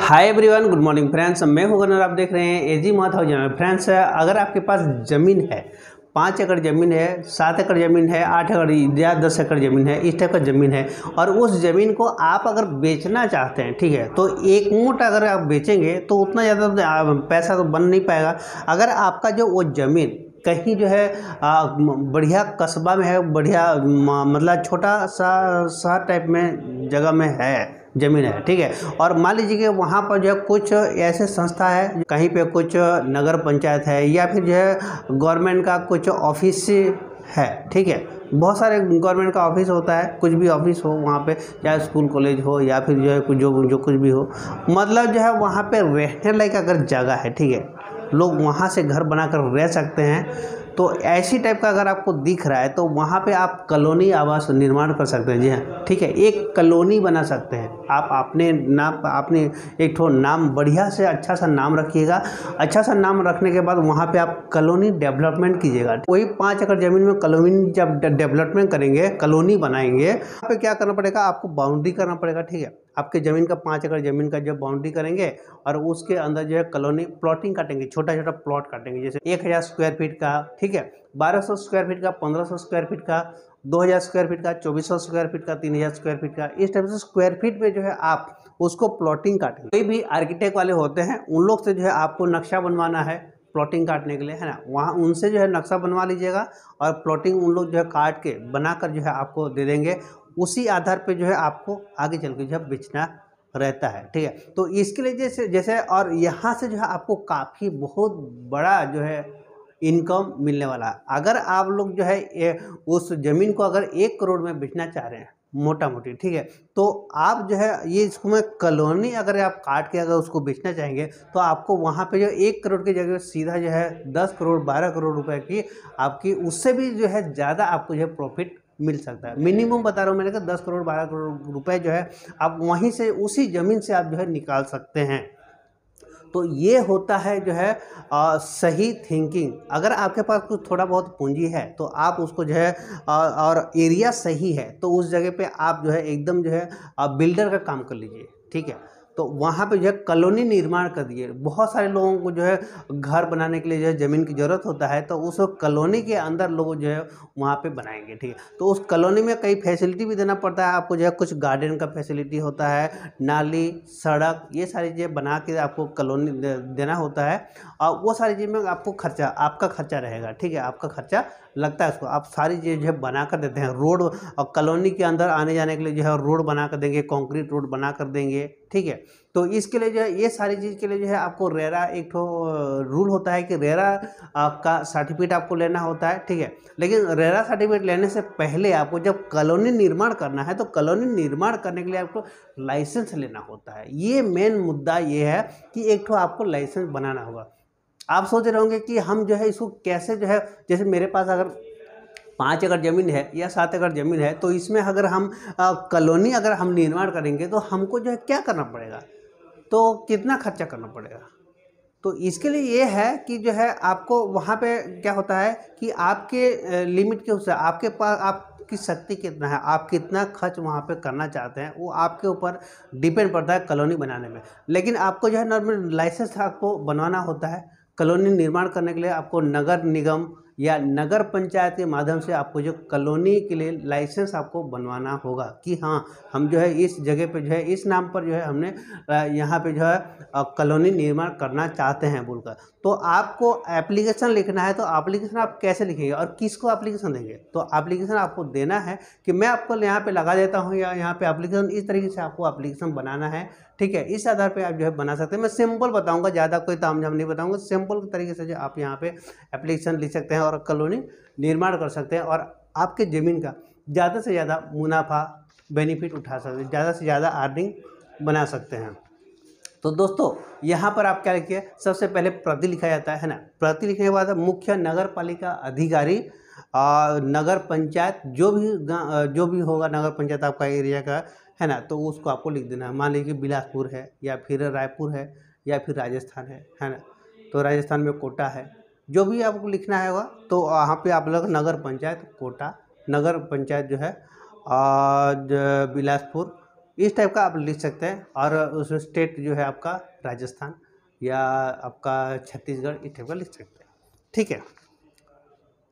हाय everyone good morning friends मैं हूं gunner आप देख रहे हैं एजी माथा जनरल फ्रेंड्स अगर आपके पास ज़मीन है पाँच एकड़ ज़मीन है सात एकड़ ज़मीन है आठ एकड़ या दस एकड़ ज़मीन है इस टाइप का ज़मीन है और उस ज़मीन को आप अगर बेचना चाहते हैं ठीक है तो एक मोट अगर आप बेचेंगे तो उतना ज़्यादा तो, पैसा तो बन नहीं पाएगा अगर आपका जो वो ज़मीन कहीं जो है बढ़िया कस्बा में है बढ़िया मतलब छोटा सा शहर टाइप में जगह में है ज़मीन है ठीक है और मान लीजिए कि वहाँ पर जो है कुछ ऐसे संस्था है कहीं पे कुछ नगर पंचायत है या फिर जो है गवर्नमेंट का कुछ ऑफिस है ठीक है बहुत सारे गवर्नमेंट का ऑफिस होता है कुछ भी ऑफिस हो वहाँ पे चाहे स्कूल कॉलेज हो या फिर जो है कुछ जो जो कुछ भी हो मतलब जो है वहाँ पे रहने लायक अगर जगह है ठीक है लोग वहाँ से घर बनाकर रह सकते हैं तो ऐसी टाइप का अगर आपको दिख रहा है तो वहाँ पे आप कलोनी आवास निर्माण कर सकते हैं जी हाँ ठीक है एक कलोनी बना सकते हैं आप अपने नाम आपने एक ठो नाम बढ़िया से अच्छा सा नाम रखिएगा अच्छा सा नाम रखने के बाद वहाँ पे आप कलोनी डेवलपमेंट कीजिएगा वही पाँच एकड़ ज़मीन में कलोनी जब डेवलपमेंट करेंगे कलोनी बनाएंगे वहाँ पर क्या करना पड़ेगा आपको बाउंड्री करना पड़ेगा ठीक है आपके ज़मीन का पाँच एकड़ ज़मीन का जो बाउंड्री करेंगे और उसके अंदर जो है कॉलोनी प्लॉटिंग काटेंगे छोटा छोटा प्लॉट काटेंगे जैसे एक हज़ार स्क्वायर फीट का ठीक है बारह सौ स्क्वायर फीट का पंद्रह सौ स्क्वायर फीट का दो हज़ार स्क्वायर फीट का चौबीस सौ स्क्वायर फीट का तीन हज़ार स्क्वायर फीट का इस टाइप से स्क्वायर फीट में जो है आप उसको प्लॉटिंग काटेंगे कोई भी आर्किटेक्ट वाले होते हैं उन लोग से जो है आपको नक्शा बनवाना है प्लॉटिंग काटने के लिए है ना वहाँ उनसे जो है नक्शा बनवा लीजिएगा और प्लॉटिंग उन लोग जो है काट के बनाकर जो है आपको दे देंगे उसी आधार पे जो है आपको आगे चल के जो है बेचना रहता है ठीक है तो इसके लिए जैसे जैसे और यहाँ से जो है आपको काफ़ी बहुत बड़ा जो है इनकम मिलने वाला है अगर आप लोग जो है ए, उस ज़मीन को अगर एक करोड़ में बेचना चाह रहे हैं मोटा मोटी ठीक है तो आप जो है ये इसको मैं कॉलोनी अगर आप काट के अगर उसको बेचना चाहेंगे तो आपको वहाँ पे जो एक करोड़ की जगह सीधा जो है दस करोड़ बारह करोड़ रुपए की आपकी उससे भी जो है ज़्यादा आपको जो है प्रॉफिट मिल सकता है मिनिमम बता रहा हूँ मैंने कहा दस करोड़ बारह करोड़ रुपए जो है आप वहीं से उसी ज़मीन से आप जो है निकाल सकते हैं तो ये होता है जो है आ, सही थिंकिंग अगर आपके पास कुछ थोड़ा बहुत पूंजी है तो आप उसको जो है आ, और एरिया सही है तो उस जगह पे आप जो है एकदम जो है बिल्डर का काम कर लीजिए ठीक है तो वहाँ पे जो है कॉलोनी निर्माण कर दिए बहुत सारे लोगों को जो है घर बनाने के लिए जो है ज़मीन की ज़रूरत होता है तो उस कॉलोनी के अंदर लोग जो है वहाँ पे बनाएंगे ठीक है तो उस कॉलोनी में कई फैसिलिटी भी देना पड़ता है आपको जो है कुछ गार्डन का फैसिलिटी होता है नाली सड़क ये सारी चीज़ें बना के आपको कॉलोनी देना होता है और वो सारी चीज़ में आपको खर्चा आपका खर्चा रहेगा ठीक है आपका खर्चा लगता है उसको आप सारी चीज़ जो है बना कर देते हैं रोड और कॉलोनी के अंदर आने जाने के लिए जो है रोड बना कर देंगे कंक्रीट रोड बना कर देंगे ठीक है तो इसके लिए जो है ये सारी चीज़ के लिए जो है आपको रेरा एक ठो रूल होता है कि रेरा का सर्टिफिकेट आपको लेना होता है ठीक है लेकिन रेरा सर्टिफिकेट लेने से पहले आपको जब कॉलोनी निर्माण करना है तो कॉलोनी निर्माण करने के लिए आपको लाइसेंस लेना होता है ये मेन मुद्दा ये है कि एक ठो आपको लाइसेंस बनाना होगा आप सोच रहे होंगे कि हम जो है इसको कैसे जो है जैसे मेरे पास अगर पाँच एकड़ ज़मीन है या सात एकड़ ज़मीन है तो इसमें अगर हम कॉलोनी अगर हम निर्माण करेंगे तो हमको जो है क्या करना पड़ेगा तो कितना खर्चा करना पड़ेगा तो इसके लिए ये है कि जो है आपको वहाँ पे क्या होता है कि आपके लिमिट के उससे आपके पास आपकी शक्ति कितना है आप कितना खर्च वहाँ पे करना चाहते हैं वो आपके ऊपर डिपेंड पड़ता है कॉलोनी बनाने में लेकिन आपको जो है नॉर्मल लाइसेंस आपको बनवाना होता है कॉलोनी निर्माण करने के लिए आपको नगर निगम या नगर पंचायत के माध्यम से आपको जो कॉलोनी के लिए लाइसेंस आपको बनवाना होगा कि हाँ हम जो है इस जगह पे जो है इस नाम पर जो है हमने यहाँ पे जो है कॉलोनी निर्माण करना चाहते हैं बोलकर तो आपको एप्लीकेशन लिखना है तो एप्लीकेशन आप कैसे लिखेंगे और किसको एप्लीकेशन देंगे तो एप्लीकेशन आपको देना है कि मैं आपको यहाँ पे लगा देता हूँ या यहाँ पे एप्लीकेशन इस तरीके से आपको एप्लीकेशन बनाना है ठीक है इस आधार पे आप जो है बना सकते हैं मैं सिंपल बताऊँगा ज़्यादा कोई तामझाम नहीं बताऊँगा सिंपल तरीके से जो आप यहाँ पे एप्लीकेशन लिख सकते हैं और कॉलोनी निर्माण कर सकते हैं और आपके ज़मीन का ज़्यादा से ज़्यादा मुनाफा बेनिफिट उठा सकते हैं ज़्यादा से ज़्यादा अर्निंग बना सकते हैं तो दोस्तों यहाँ पर आप क्या लिखिए सबसे पहले प्रति लिखा जाता है ना प्रति लिखने के बाद मुख्य नगर पालिका अधिकारी आ, नगर पंचायत जो भी जो भी होगा नगर पंचायत आपका एरिया का है ना तो उसको आपको लिख देना है मान लीजिए बिलासपुर है या फिर रायपुर है या फिर राजस्थान है है ना तो राजस्थान में कोटा है जो भी आपको लिखना है होगा तो वहाँ पे आप लोग नगर पंचायत कोटा नगर पंचायत जो है और बिलासपुर इस टाइप का आप लिख सकते हैं और उसमें स्टेट जो है आपका राजस्थान या आपका छत्तीसगढ़ इस टाइप का लिख सकते हैं ठीक है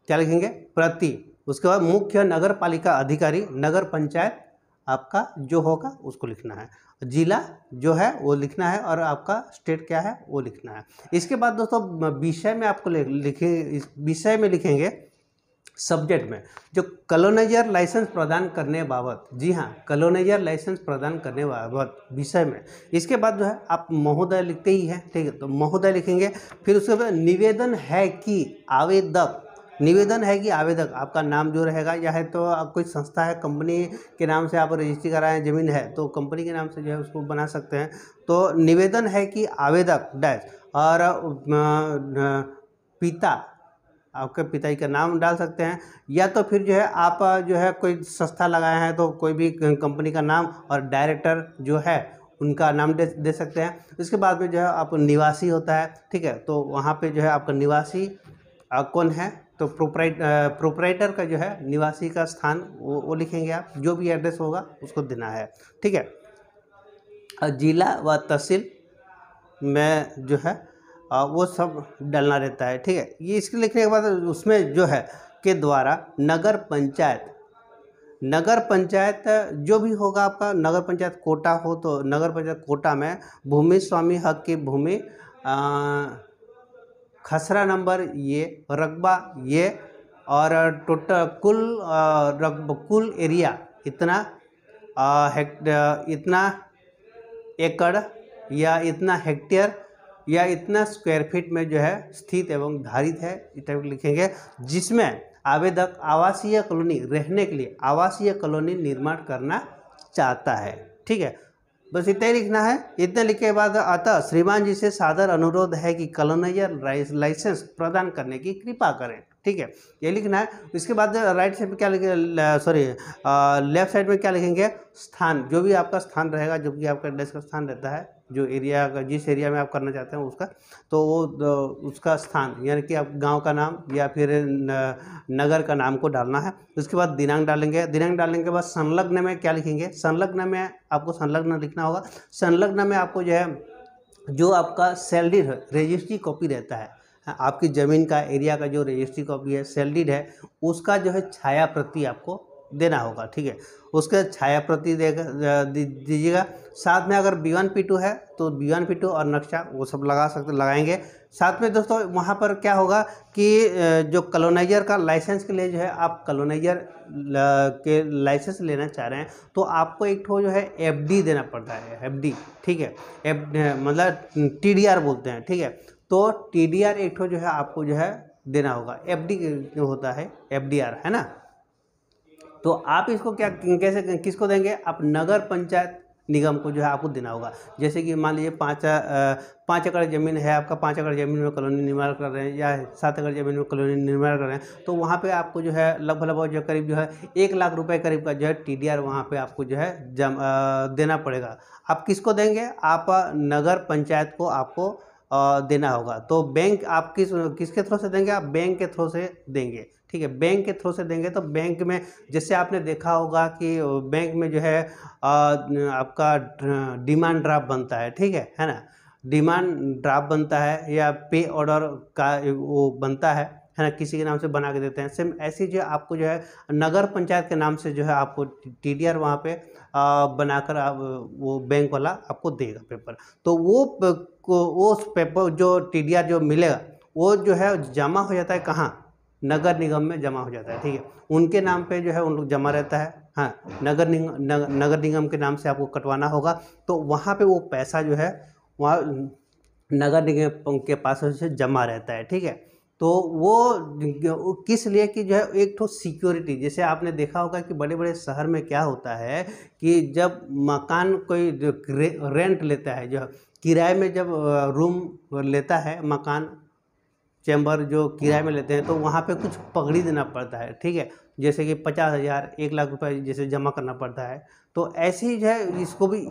क्या लिखेंगे प्रति उसके बाद मुख्य नगर पालिका अधिकारी नगर पंचायत आपका जो होगा उसको लिखना है जिला जो है वो लिखना है और आपका स्टेट क्या है वो लिखना है इसके बाद दोस्तों विषय में आपको लिखे इस विषय में लिखेंगे सब्जेक्ट में जो कलोनाइजर लाइसेंस प्रदान करने बाबत जी हाँ कलोनाइजर लाइसेंस प्रदान करने बाबत विषय में इसके बाद जो है आप महोदय लिखते ही हैं ठीक है तो महोदय लिखेंगे फिर उसके बाद निवेदन है कि आवेदक निवेदन है कि आवेदक आपका नाम जो रहेगा या है तो आप कोई संस्था है कंपनी के नाम से आप रजिस्ट्री कराएं ज़मीन है तो कंपनी के नाम से जो है उसको बना सकते हैं तो निवेदन है कि आवेदक डैश और पिता आपके पिताजी का नाम डाल सकते हैं या तो फिर जो है आप जो है कोई संस्था लगाए हैं तो कोई भी कंपनी का नाम और डायरेक्टर जो है उनका नाम दे दे सकते हैं इसके बाद में जो है आप निवासी होता है ठीक है तो वहाँ पे जो है आपका निवासी कौन है तो प्रोपराइट प्रोपराइटर का जो है निवासी का स्थान वो, वो लिखेंगे आप जो भी एड्रेस होगा उसको देना है ठीक है जिला व तहसील में जो है वो सब डालना रहता है ठीक है ये इसके लिखने के बाद उसमें जो है के द्वारा नगर पंचायत नगर पंचायत जो भी होगा आपका नगर पंचायत कोटा हो तो नगर पंचायत कोटा में भूमि स्वामी हक की भूमि खसरा नंबर ये रकबा ये और टोटल कुल रकब कुल एरिया इतना इतना एकड़ या इतना हेक्टेयर या इतना स्क्वायर फीट में जो है स्थित एवं धारित है इस टाइप लिखेंगे जिसमें आवेदक आवासीय कॉलोनी रहने के लिए आवासीय कॉलोनी निर्माण करना चाहता है ठीक है बस इतना ही लिखना है इतने लिखे के बाद आता श्रीमान जी से सादर अनुरोध है कि कलोनैया लाइसेंस प्रदान करने की कृपा करें ठीक है ये लिखना है इसके बाद राइट साइड में क्या लिखे सॉरी लेफ्ट साइड में क्या लिखेंगे स्थान जो भी आपका स्थान रहेगा जो भी आपका डेस्क का स्थान रहता है जो एरिया का जिस एरिया में आप करना चाहते हैं उसका तो वो उसका स्थान यानी कि आप गांव का नाम या फिर नगर का नाम को डालना है उसके बाद दिनांक डालेंगे दिनांक डालने के बाद संलग्न में क्या लिखेंगे संलग्न में आपको संलग्न लिखना होगा संलग्न में आपको जो है जो आपका सैलरी रजिस्ट्री कॉपी रहता है आपकी ज़मीन का एरिया का जो रजिस्ट्री कॉपी है सैलरीड है उसका जो है छाया प्रति आपको देना होगा ठीक है उसके छाया प्रति दीजिएगा साथ में अगर बी वन पी टू है तो बी वन पी टू और नक्शा वो सब लगा सकते लगाएंगे साथ में दोस्तों वहाँ पर क्या होगा कि जो कलोनाइजर का लाइसेंस के लिए जो है आप कलोनाइजर के लाइसेंस लेना चाह रहे हैं तो आपको एक ठो जो है एफ देना पड़ता है एफ ठीक है एफ मतलब टी बोलते हैं ठीक है तो टी एक ठो जो है आपको जो है देना होगा एफ होता है एफ है ना तो आप इसको क्या कैसे किसको देंगे आप नगर पंचायत निगम को जो है आपको देना होगा जैसे कि मान लीजिए पाँच पाँच एकड़ ज़मीन है आपका पाँच एकड़ ज़मीन में कॉलोनी निर्माण कर रहे हैं या सात एकड़ ज़मीन में कॉलोनी निर्माण कर रहे हैं तो वहाँ पे आपको जो है लगभग लगभग जो करीब जो है एक लाख रुपए करीब का जो है टी डी आर वहाँ पर आपको जो है जम आ, देना पड़ेगा आप किसको देंगे आप नगर पंचायत को आपको देना होगा तो बैंक आप किस किसके थ्रू से देंगे आप बैंक के थ्रू से देंगे ठीक है बैंक के थ्रू से देंगे तो बैंक में जैसे आपने देखा होगा कि बैंक में जो है आपका डिमांड ड्राफ्ट बनता है ठीक है है ना डिमांड ड्राफ्ट बनता है या पे ऑर्डर का वो बनता है है ना किसी के नाम से बना के देते हैं सेम ऐसी जो आपको जो है नगर पंचायत के नाम से जो है आपको टी डी आर वहाँ पर बनाकर आप वो बैंक वाला आपको देगा पेपर तो वो वो पेपर जो टी डी आर जो मिलेगा वो जो है जमा हो जाता है कहाँ नगर निगम में जमा हो जाता है ठीक है उनके नाम पे जो है उन लोग जमा रहता है हाँ नगर निगम नगर निगम के नाम से आपको कटवाना होगा तो वहाँ पे वो पैसा जो है वहाँ नगर निगम के पास जमा रहता है ठीक है तो वो किस लिए कि जो है एक तो सिक्योरिटी जैसे आपने देखा होगा कि बड़े बड़े शहर में क्या होता है कि जब मकान कोई जो रेंट लेता है जो किराए में जब रूम लेता है मकान चैम्बर जो किराए में लेते हैं तो वहाँ पे कुछ पगड़ी देना पड़ता है ठीक है जैसे कि पचास हज़ार एक लाख रुपए जैसे जमा करना पड़ता है तो ऐसे ही जो है इसको भी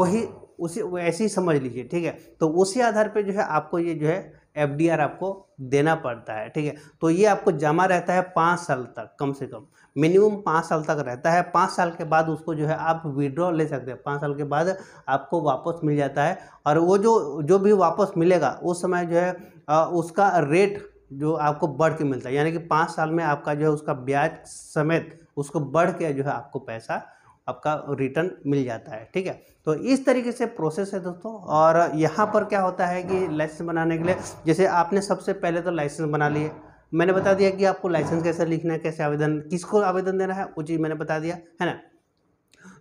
वही उसी ऐसे ही समझ लीजिए ठीक है तो उसी आधार पे जो है आपको ये जो है एफ आपको देना पड़ता है ठीक है तो ये आपको जमा रहता है पाँच साल तक कम से कम मिनिमम पाँच साल तक रहता है पाँच साल के बाद उसको जो है आप विड्रॉ ले सकते हैं पाँच साल के बाद आपको वापस मिल जाता है और वो जो जो भी वापस मिलेगा उस समय जो है आ, उसका रेट जो आपको बढ़ के मिलता है यानी कि पाँच साल में आपका जो है उसका ब्याज समेत उसको बढ़ के जो है आपको पैसा आपका रिटर्न मिल जाता है ठीक है तो इस तरीके से प्रोसेस है दोस्तों और यहाँ पर क्या होता है कि लाइसेंस बनाने के लिए जैसे आपने सबसे पहले तो लाइसेंस बना लिए मैंने बता दिया कि आपको लाइसेंस कैसे लिखना है कैसे आवेदन किसको आवेदन देना है वो चीज़ मैंने बता दिया है ना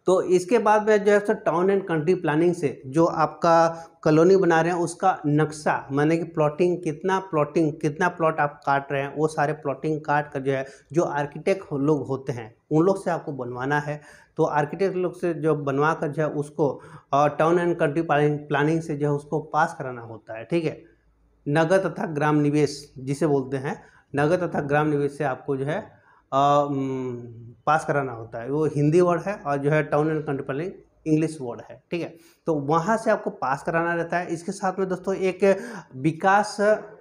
तो इसके बाद में जो है sir town and country planning से जो आपका कॉलोनी बना रहे हैं उसका नक्शा माने कि प्लॉटिंग कितना प्लॉटिंग कितना प्लॉट आप काट रहे हैं वो सारे प्लॉटिंग काट कर जो है जो आर्किटेक्ट लोग होते हैं उन लोग से आपको बनवाना है तो आर्किटेक्ट लोग से जो बनवा कर जो है उसको टाउन एंड कंट्री प्लानिंग से जो है उसको पास कराना होता है ठीक है नगर तथा ग्राम निवेश जिसे बोलते हैं नगर तथा ग्राम निवेश से आपको जो है पास कराना होता है वो हिंदी वर्ड है और जो है town and controlling English word है ठीक है तो वहाँ से आपको पास कराना रहता है इसके साथ में दोस्तों एक विकास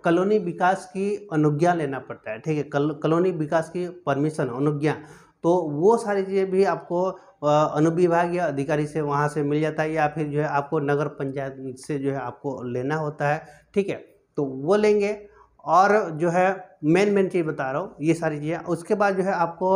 कॉलोनी विकास की अनुज्ञा लेना पड़ता है ठीक है कल, विकास की परमिशन अनुज्ञा तो वो सारी चीज़ें भी आपको अनुविभागीय अधिकारी से वहाँ से मिल जाता है या फिर जो है आपको नगर पंचायत से जो है आपको लेना होता है ठीक है तो वो लेंगे और जो है मेन मेन चीज़ बता रहा हूँ ये सारी चीज़ें उसके बाद जो है आपको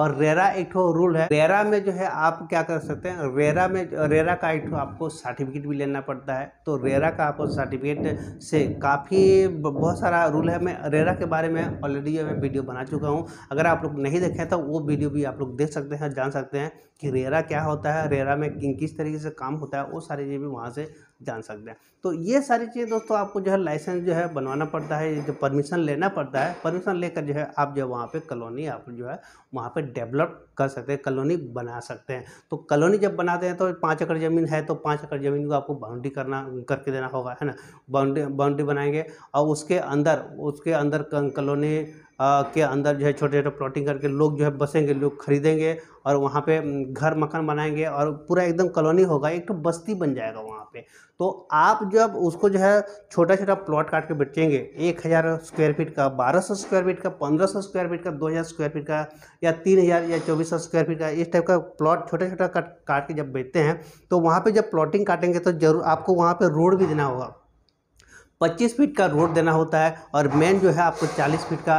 और रेरा एक रूल है रेरा में जो है आप क्या कर सकते हैं रेरा में रेरा का एक आपको सर्टिफिकेट भी लेना पड़ता है तो रेरा का आपको सर्टिफिकेट से काफ़ी बहुत सारा रूल है मैं रेरा के बारे में ऑलरेडी मैं वीडियो बना चुका हूँ अगर आप लोग नहीं देखें तो वो वीडियो भी आप लोग देख सकते हैं जान सकते हैं कि रेरा क्या होता है रेरा में किन किस तरीके से काम होता है वो सारी चीज़ें भी वहाँ से जान सकते हैं तो ये सारी चीज़ें दोस्तों आपको जो है लाइसेंस जो है बनवाना पड़ता है जो परमिशन लेना पड़ता है है परमिशन लेकर जो है आप जो वहाँ पे कॉलोनी आप जो है वहाँ पे डेवलप कर सकते हैं कॉलोनी बना सकते हैं तो कॉलोनी जब बनाते हैं तो पाँच एकड़ ज़मीन है तो पाँच एकड़ ज़मीन को आपको बाउंड्री करना करके देना होगा है ना बाउंड्री बाउंड्री बनाएंगे और उसके अंदर उसके अंदर कॉलोनी के अंदर जो है छोटे छोटे प्लॉटिंग करके लोग जो है बसेंगे लोग खरीदेंगे और वहाँ पे घर मकान बनाएंगे और पूरा एकदम कॉलोनी होगा एक तो बस्ती बन जाएगा वहाँ पे तो आप जब उसको जो है छोटा छोटा प्लॉट काट के बेचेंगे एक हज़ार स्क्वायर फीट का बारह सौ स्क्वायर फीट का पंद्रह सौ स्क्वायर फीट का दो हज़ार स्क्वायर फीट का या तीन हज़ार या चौबीस सौ स्क्वायर फीट का इस टाइप का प्लॉट छोटा छोटा काट काट के जब बेचते हैं तो वहाँ पर जब प्लॉटिंग काटेंगे तो जरूर आपको वहाँ पर रोड भी देना होगा 25 फीट का रोड देना होता है और मेन जो है आपको 40 फीट का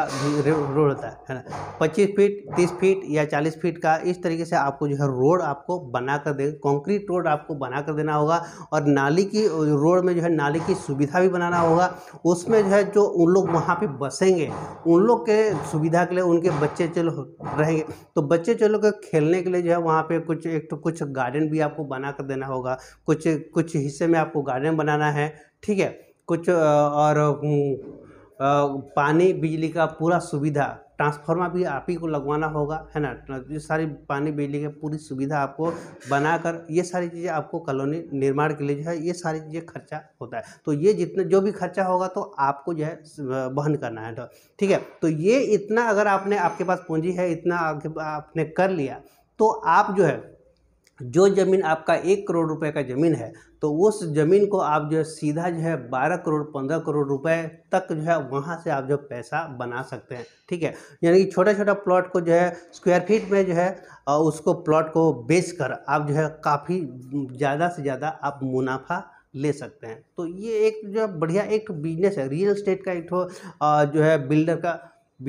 रोड होता है है ना 25 फीट 30 फीट या 40 फीट का इस तरीके से आपको जो है रोड आपको बना कर दे कंक्रीट रोड आपको बना कर देना होगा और नाली की रोड में जो है नाली की सुविधा भी बनाना होगा उसमें जो है जो उन लोग वहाँ पर बसेंगे उन लोग के सुविधा के लिए उनके बच्चे चलो रहेंगे तो बच्चे चलो के खेलने के लिए जो है वहाँ पर कुछ एक तो कुछ गार्डन भी आपको बना कर देना होगा कुछ कुछ हिस्से में आपको गार्डन बनाना है ठीक है कुछ और हम्म, पानी बिजली का पूरा सुविधा ट्रांसफार्मर भी आप ही को लगवाना होगा है ना तो ये सारी पानी बिजली की पूरी सुविधा आपको बनाकर ये सारी चीज़ें आपको कॉलोनी निर्माण के लिए जो है ये सारी चीज़ें खर्चा होता है तो ये जितने जो भी खर्चा होगा तो आपको जो है वहन करना है तो ठीक है तो ये इतना अगर आपने आपके पास पूंजी है इतना आपने कर लिया तो आप जो है जो ज़मीन आपका एक करोड़ रुपए का ज़मीन है तो उस ज़मीन को आप जो है सीधा जो है बारह करोड़ पंद्रह करोड़ रुपए तक जो है वहाँ से आप जो पैसा बना सकते हैं ठीक है यानी कि छोटा छोटा प्लॉट को जो है स्क्वायर फीट में जो है उसको प्लॉट को बेच कर आप जो है काफ़ी ज़्यादा से ज़्यादा आप मुनाफा ले सकते हैं तो ये एक जो बढ़िया एक बिजनेस है रियल इस्टेट का एक जो है बिल्डर का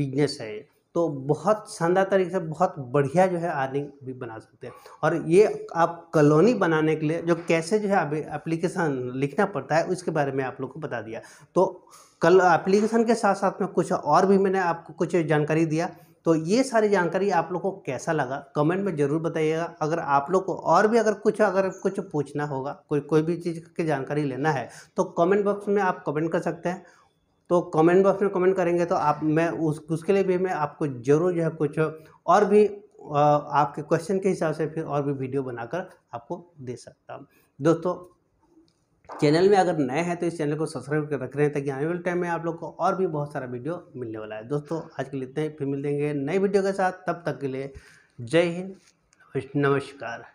बिजनेस है तो बहुत शानदार तरीके से बहुत बढ़िया जो है अर्निंग भी बना सकते हैं और ये आप कॉलोनी बनाने के लिए जो कैसे जो है एप्लीकेशन लिखना पड़ता है उसके बारे में आप लोग को बता दिया तो कल एप्लीकेशन के साथ साथ में कुछ और भी मैंने आपको कुछ जानकारी दिया तो ये सारी जानकारी आप लोग को कैसा लगा कमेंट में ज़रूर बताइएगा अगर आप लोग को और भी अगर कुछ अगर कुछ पूछना होगा कोई कोई भी चीज़ की जानकारी लेना है तो कमेंट बॉक्स में आप कमेंट कर सकते हैं तो कमेंट बॉक्स में कमेंट करेंगे तो आप मैं उस उसके लिए भी मैं आपको ज़रूर जो है कुछ और भी आपके क्वेश्चन के हिसाब से फिर और भी वीडियो बनाकर आपको दे सकता हूँ दोस्तों चैनल में अगर नए हैं तो इस चैनल को सब्सक्राइब कर रख रहे हैं ताकि आने वाले टाइम में आप लोग को और भी बहुत सारा वीडियो मिलने वाला है दोस्तों आज के लिए इतना ही फिर मिल देंगे नए वीडियो के साथ तब तक के लिए जय हिंद नमस्कार